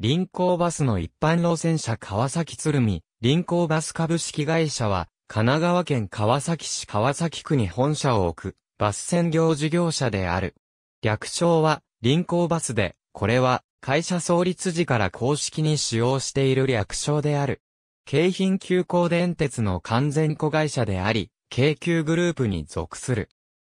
臨港バスの一般路線車川崎鶴見、臨港バス株式会社は、神奈川県川崎市川崎区に本社を置く、バス専業事業者である。略称は、臨港バスで、これは、会社創立時から公式に使用している略称である。京浜急行電鉄の完全子会社であり、京急グループに属する。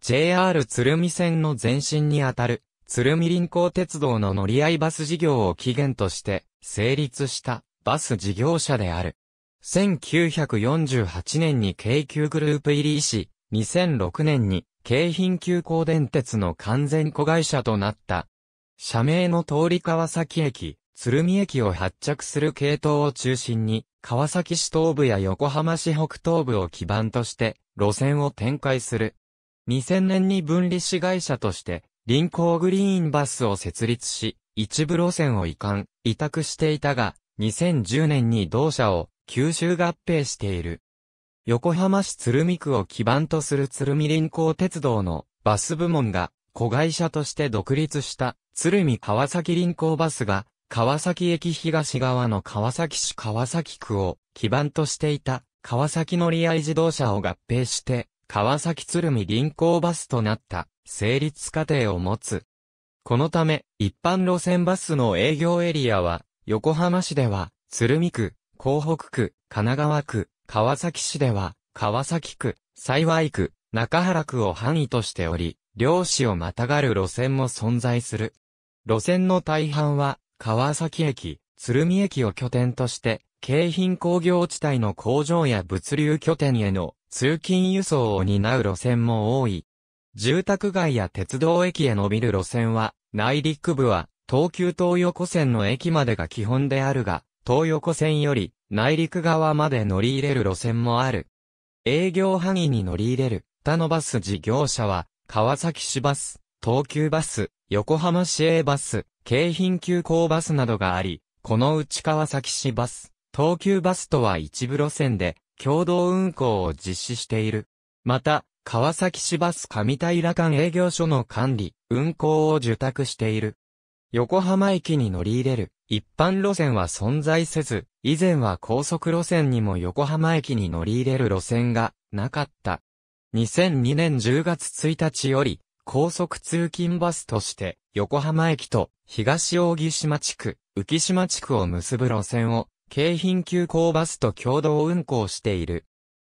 JR 鶴見線の前身にあたる、鶴見臨港鉄道の乗り合いバス事業を起源として成立したバス事業者である。1948年に京急グループ入りし、2006年に京浜急行電鉄の完全子会社となった。社名の通り川崎駅、鶴見駅を発着する系統を中心に、川崎市東部や横浜市北東部を基盤として、路線を展開する。2000年に分離子会社として、臨港グリーンバスを設立し、一部路線を移管、委託していたが、2010年に同社を吸収合併している。横浜市鶴見区を基盤とする鶴見臨港鉄道のバス部門が子会社として独立した鶴見川崎臨港バスが川崎駅東側の川崎市川崎区を基盤としていた川崎乗合自動車を合併して川崎鶴見臨港バスとなった。成立過程を持つ。このため、一般路線バスの営業エリアは、横浜市では、鶴見区、港北区、神奈川区、川崎市では、川崎区、幸区、中原区を範囲としており、両市をまたがる路線も存在する。路線の大半は、川崎駅、鶴見駅を拠点として、京浜工業地帯の工場や物流拠点への通勤輸送を担う路線も多い。住宅街や鉄道駅へ伸びる路線は、内陸部は、東急東横線の駅までが基本であるが、東横線より、内陸側まで乗り入れる路線もある。営業範囲に乗り入れる、他のバス事業者は、川崎市バス、東急バス、横浜市営バス、京浜急行バスなどがあり、このうち川崎市バス、東急バスとは一部路線で、共同運行を実施している。また、川崎市バス上平間営業所の管理、運行を受託している。横浜駅に乗り入れる一般路線は存在せず、以前は高速路線にも横浜駅に乗り入れる路線がなかった。2002年10月1日より、高速通勤バスとして、横浜駅と東大木島地区、浮島地区を結ぶ路線を、京浜急行バスと共同運行している。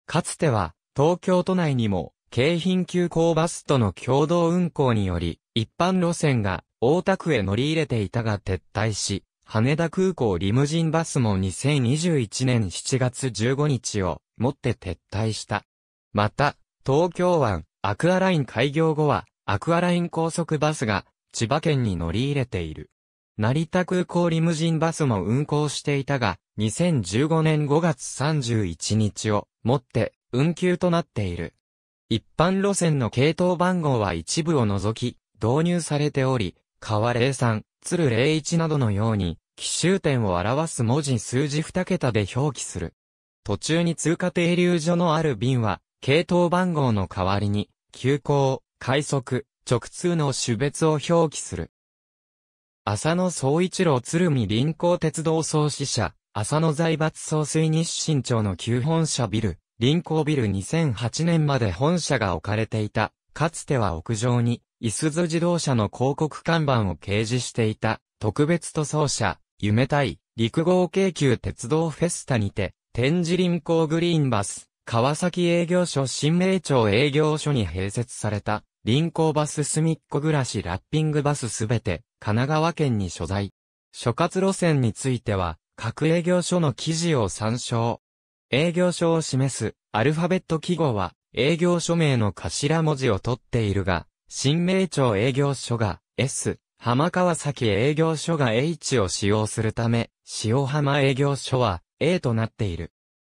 かつては、東京都内にも、京浜急行バスとの共同運行により、一般路線が大田区へ乗り入れていたが撤退し、羽田空港リムジンバスも2021年7月15日をもって撤退した。また、東京湾アクアライン開業後は、アクアライン高速バスが千葉県に乗り入れている。成田空港リムジンバスも運行していたが、2015年5月31日をもって運休となっている。一般路線の系統番号は一部を除き、導入されており、川03、鶴01などのように、奇襲点を表す文字数字2桁で表記する。途中に通過停留所のある便は、系統番号の代わりに、急行、快速、直通の種別を表記する。浅野総一郎鶴見臨港鉄道創始者、浅野財閥総水日清町の旧本社ビル、臨港ビル2008年まで本社が置かれていた、かつては屋上に、いすず自動車の広告看板を掲示していた、特別塗装車、夢対、陸号京急鉄道フェスタにて、展示臨港グリーンバス、川崎営業所新名町営業所に併設された、臨港バス隅っこ暮らしラッピングバスすべて、神奈川県に所在。諸葛路線については、各営業所の記事を参照。営業所を示すアルファベット記号は営業所名の頭文字を取っているが、新名町営業所が S、浜川崎営業所が H を使用するため、塩浜営業所は A となっている。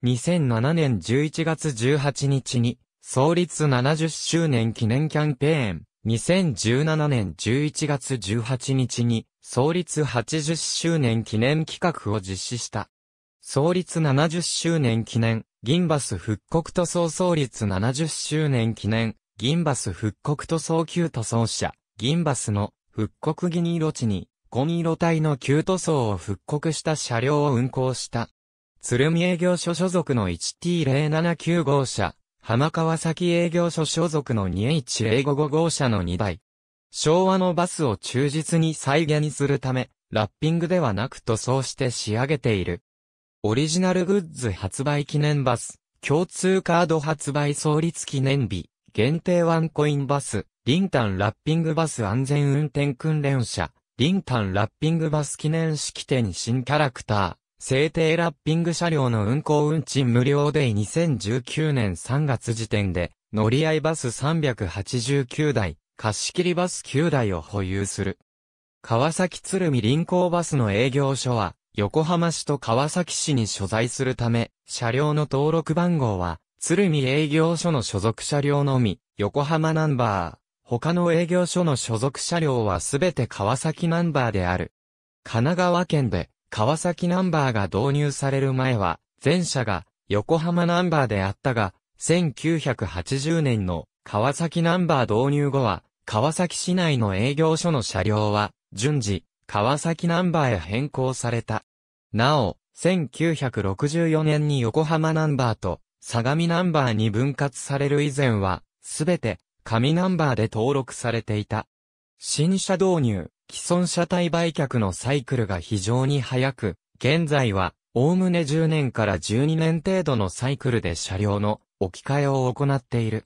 2007年11月18日に、創立70周年記念キャンペーン、2017年11月18日に、創立80周年記念企画を実施した。創立70周年記念、銀バス復刻塗装創立70周年記念、銀バス復刻塗装旧塗装車、銀バスの復刻ギニ色地に、紺色帯の旧塗装を復刻した車両を運行した。鶴見営業所所属の 1T079 号車、浜川崎営業所所属の 2H055 号車の2台。昭和のバスを忠実に再現するため、ラッピングではなく塗装して仕上げている。オリジナルグッズ発売記念バス、共通カード発売創立記念日、限定ワンコインバス、リンタンラッピングバス安全運転訓練車、リンタンラッピングバス記念式典新キャラクター、制定ラッピング車両の運行運賃無料で2019年3月時点で、乗り合いバス389台、貸し切りバス9台を保有する。川崎鶴見臨港バスの営業所は、横浜市と川崎市に所在するため、車両の登録番号は、鶴見営業所の所属車両のみ、横浜ナンバー。他の営業所の所属車両はすべて川崎ナンバーである。神奈川県で、川崎ナンバーが導入される前は、全車が横浜ナンバーであったが、1980年の川崎ナンバー導入後は、川崎市内の営業所の車両は、順次、川崎ナンバーへ変更された。なお、1964年に横浜ナンバーと相模ナンバーに分割される以前は、すべて紙ナンバーで登録されていた。新車導入、既存車体売却のサイクルが非常に早く、現在は、おおむね10年から12年程度のサイクルで車両の置き換えを行っている。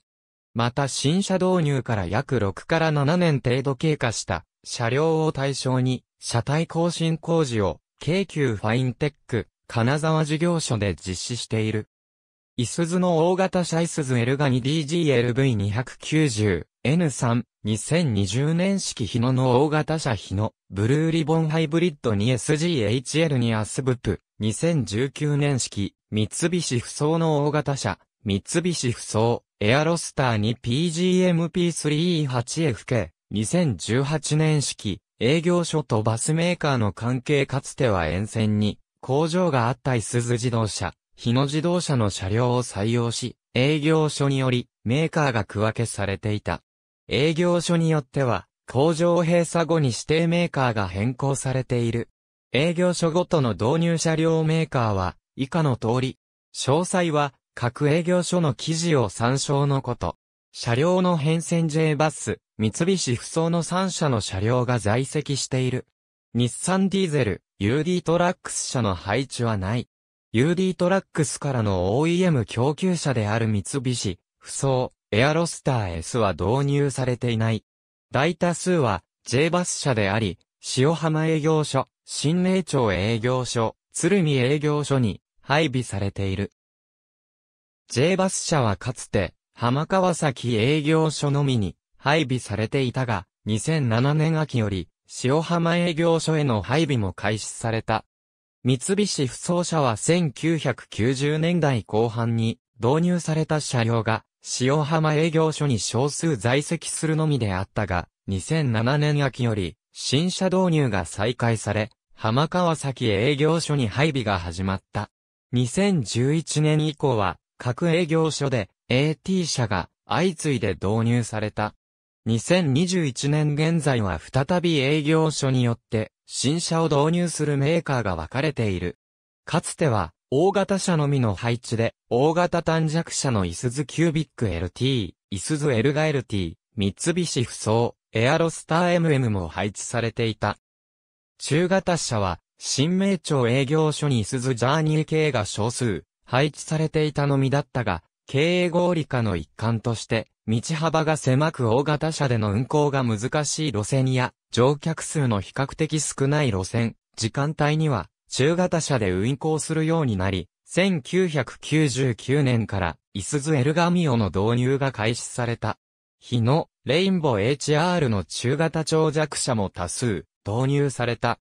また新車導入から約6から7年程度経過した車両を対象に車体更新工事を、京急ファインテック、金沢事業所で実施している。イスズの大型車イスズエルガニ d g l v 2 9 0 N3、2020年式日野の大型車日野、ブルーリボンハイブリッド 2SGHL にアスブプ、2019年式、三菱不走の大型車、三菱不走、エアロスターに PGMP3E8FK、2018年式、営業所とバスメーカーの関係かつては沿線に工場があったいす自動車、日野自動車の車両を採用し、営業所によりメーカーが区分けされていた。営業所によっては工場閉鎖後に指定メーカーが変更されている。営業所ごとの導入車両メーカーは以下の通り、詳細は各営業所の記事を参照のこと。車両の変遷 J バス、三菱不走の3社の車両が在籍している。日産ディーゼル、UD トラックス社の配置はない。UD トラックスからの OEM 供給車である三菱、不走、エアロスター S は導入されていない。大多数は J バス社であり、塩浜営業所、新名町営業所、鶴見営業所に配備されている。J バス社はかつて浜川崎営業所のみに配備されていたが、2007年秋より、塩浜営業所への配備も開始された。三菱不走車は1990年代後半に導入された車両が塩浜営業所に少数在籍するのみであったが、2007年秋より新車導入が再開され、浜川崎営業所に配備が始まった。2011年以降は各営業所で AT 社が相次いで導入された。2021年現在は再び営業所によって新車を導入するメーカーが分かれている。かつては大型車のみの配置で大型短尺車のイスズキュービック LT、イスズエルガ LT、三菱不走、エアロスター MM も配置されていた。中型車は新名庁営業所にイスズジャーニー系が少数配置されていたのみだったが、経営合理化の一環として、道幅が狭く大型車での運行が難しい路線や、乗客数の比較的少ない路線、時間帯には、中型車で運行するようになり、1999年から、イスズエルガミオの導入が開始された。日の、レインボー HR の中型長尺車も多数、導入された。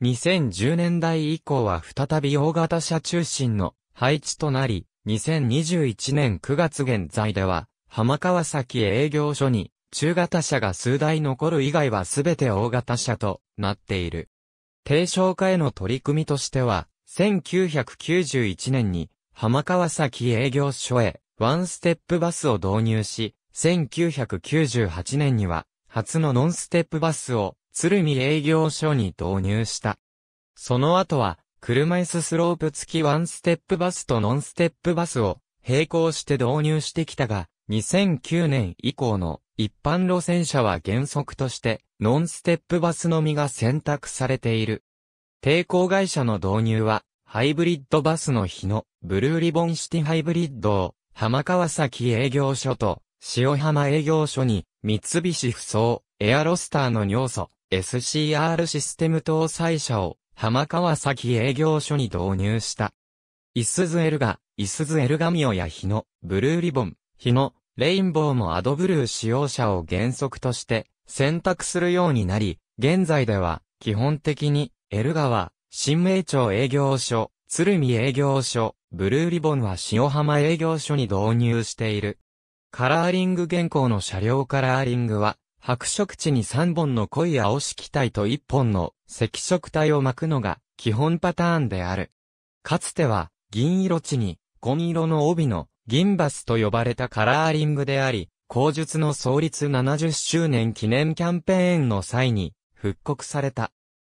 2010年代以降は再び大型車中心の配置となり、2021年9月現在では、浜川崎営業所に、中型車が数台残る以外はすべて大型車となっている。低床化への取り組みとしては、1991年に浜川崎営業所へワンステップバスを導入し、1998年には初のノンステップバスを鶴見営業所に導入した。その後は車椅子スロープ付きワンステップバスとノンステップバスを並行して導入してきたが、2009年以降の一般路線車は原則としてノンステップバスのみが選択されている。抵抗会社の導入はハイブリッドバスの日のブルーリボンシティハイブリッドを浜川崎営業所と塩浜営業所に三菱不走エアロスターの尿素 SCR システム搭載車を浜川崎営業所に導入した。イスズエルガ、イスズエルガミオや日野、ブルーリボン、日野、レインボーもアドブルー使用者を原則として選択するようになり、現在では基本的にエルガは新名町営業所、鶴見営業所、ブルーリボンは塩浜営業所に導入している。カラーリング現行の車両カラーリングは白色地に3本の濃い青色体と1本の赤色体を巻くのが基本パターンである。かつては銀色地に紺色の帯の銀バスと呼ばれたカラーリングであり、工述の創立70周年記念キャンペーンの際に復刻された。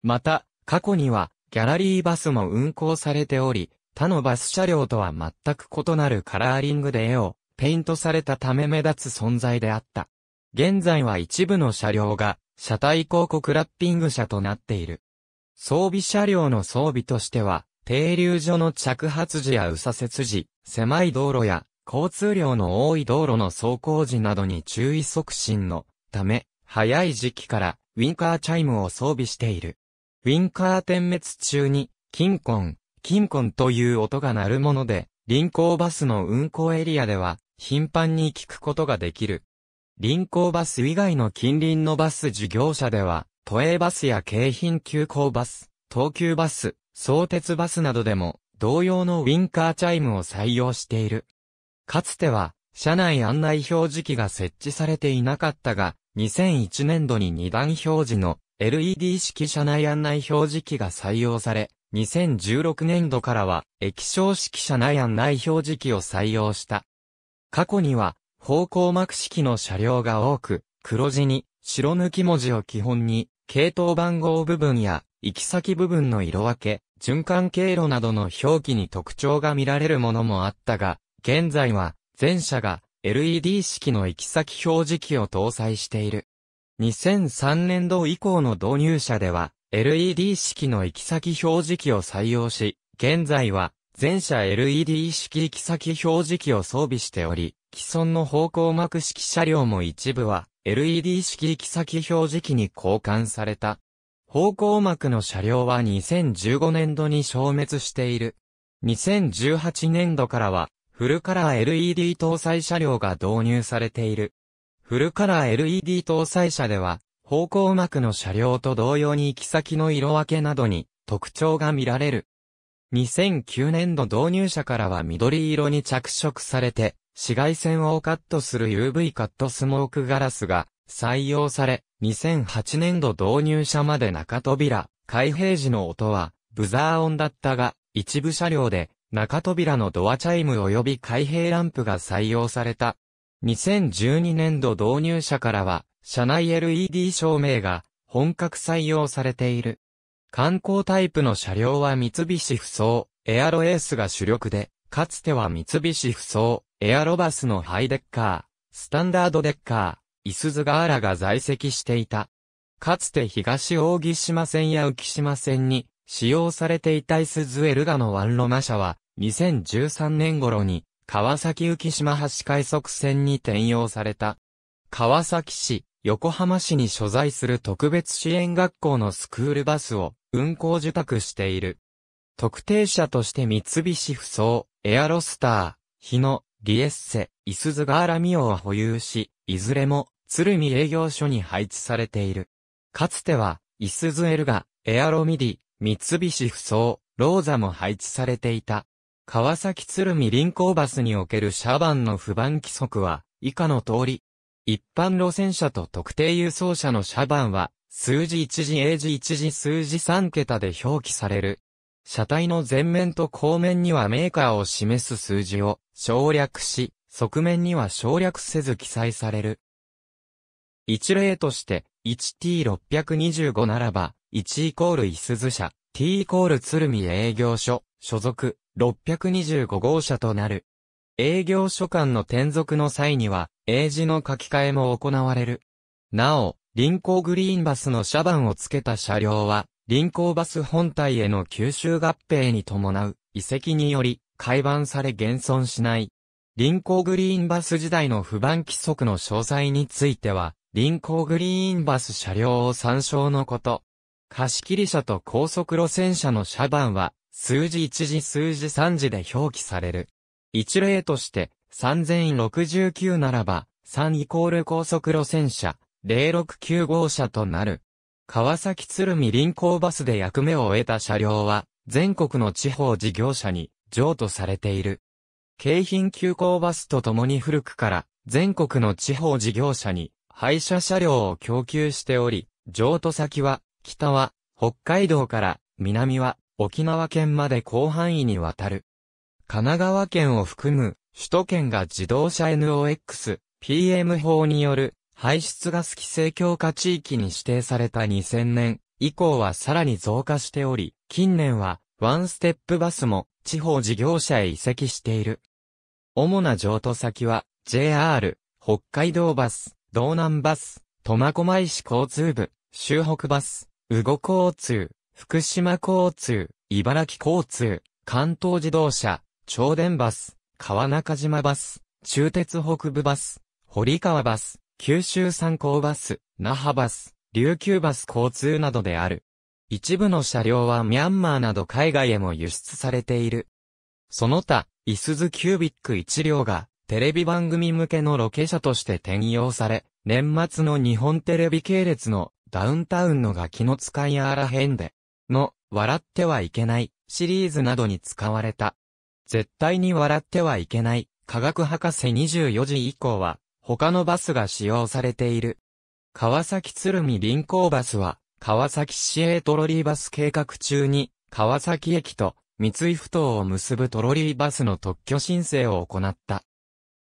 また、過去にはギャラリーバスも運行されており、他のバス車両とは全く異なるカラーリングで絵をペイントされたため目立つ存在であった。現在は一部の車両が車体広告ラッピング車となっている。装備車両の装備としては、停留所の着発時や右左折時、狭い道路や交通量の多い道路の走行時などに注意促進のため、早い時期からウィンカーチャイムを装備している。ウィンカー点滅中に、キンン、コキンコンという音が鳴るもので、臨港バスの運行エリアでは頻繁に聞くことができる。臨港バス以外の近隣のバス事業者では、都営バスや京浜急行バス、東急バス、相鉄バスなどでも、同様のウィンカーチャイムを採用している。かつては、車内案内表示器が設置されていなかったが、2001年度に二段表示の LED 式車内案内表示器が採用され、2016年度からは液晶式車内案内表示器を採用した。過去には、方向幕式の車両が多く、黒地に白抜き文字を基本に、系統番号部分や行き先部分の色分け、循環経路などの表記に特徴が見られるものもあったが、現在は全車が LED 式の行き先表示器を搭載している。2003年度以降の導入車では、LED 式の行き先表示器を採用し、現在は全車 LED 式行き先表示器を装備しており、既存の方向幕式車両も一部は LED 式行き先表示器に交換された。方向幕の車両は2015年度に消滅している。2018年度からはフルカラー LED 搭載車両が導入されている。フルカラー LED 搭載車では方向幕の車両と同様に行き先の色分けなどに特徴が見られる。2009年度導入者からは緑色に着色されて、紫外線をカットする UV カットスモークガラスが採用され、2008年度導入者まで中扉、開閉時の音は、ブザー音だったが、一部車両で、中扉のドアチャイム及び開閉ランプが採用された。2012年度導入者からは、車内 LED 照明が本格採用されている。観光タイプの車両は三菱不走、エアロエースが主力で、かつては三菱不走、エアロバスのハイデッカー、スタンダードデッカー、イスズガーラが在籍していた。かつて東大木島線や浮島線に使用されていたイスズエルガのワンロマ社は2013年頃に川崎浮島橋快速線に転用された。川崎市、横浜市に所在する特別支援学校のスクールバスを運行受託している。特定車として三菱不走、エアロスター、日野、リエッセ、イスズガーラミオを保有し、いずれも、鶴見営業所に配置されている。かつては、イスズエルガ、エアロミディ、三菱不走、ローザも配置されていた。川崎鶴見臨港バスにおけるシャバンの不番規則は、以下の通り。一般路線車と特定輸送車のシャバンは、数字1時英字1時数字3桁で表記される。車体の前面と後面にはメーカーを示す数字を省略し、側面には省略せず記載される。一例として、1T625 ならば、1イコールイスズ社、T イコール鶴見営業所、所属、625号車となる。営業所間の転属の際には、英字の書き換えも行われる。なお、臨港グリーンバスの車番を付けた車両は、臨港バス本体への吸収合併に伴う遺跡により、改版され現存しない。臨港グリーンバス時代の不版規則の詳細については、臨港グリーンバス車両を参照のこと。貸切車と高速路線車の車番は、数字1時数字3時で表記される。一例として、3069ならば、3イコール高速路線車、069号車となる。川崎鶴見臨港バスで役目を終えた車両は、全国の地方事業者に譲渡されている。京浜急行バスとともに古くから全国の地方事業者に廃車車両を供給しており、譲渡先は北は北海道から南は沖縄県まで広範囲にわたる。神奈川県を含む首都圏が自動車 NOx、PM 法による排出ガス規制強化地域に指定された2000年以降はさらに増加しており、近年はワンステップバスも地方事業者へ移籍している。主な譲渡先は JR、北海道バス、道南バス、苫小牧市交通部、周北バス、宇後交通、福島交通、茨城交通、関東自動車、長電バス、川中島バス、中鉄北部バス、堀川バス、九州参考バス、那覇バス、琉球バス交通などである。一部の車両はミャンマーなど海外へも輸出されている。その他、イスズキュービック1両がテレビ番組向けのロケ車として転用され、年末の日本テレビ系列のダウンタウンのガキの使いあらへんで、の、笑ってはいけないシリーズなどに使われた。絶対に笑ってはいけない科学博士24時以降は、他のバスが使用されている。川崎鶴見臨港バスは、川崎市営トロリーバス計画中に、川崎駅と三井ふ頭を結ぶトロリーバスの特許申請を行った。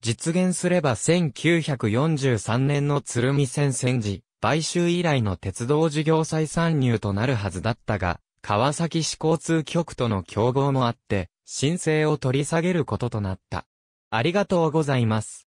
実現すれば1943年の鶴見線戦時、買収以来の鉄道事業再参入となるはずだったが、川崎市交通局との競合もあって、申請を取り下げることとなった。ありがとうございます。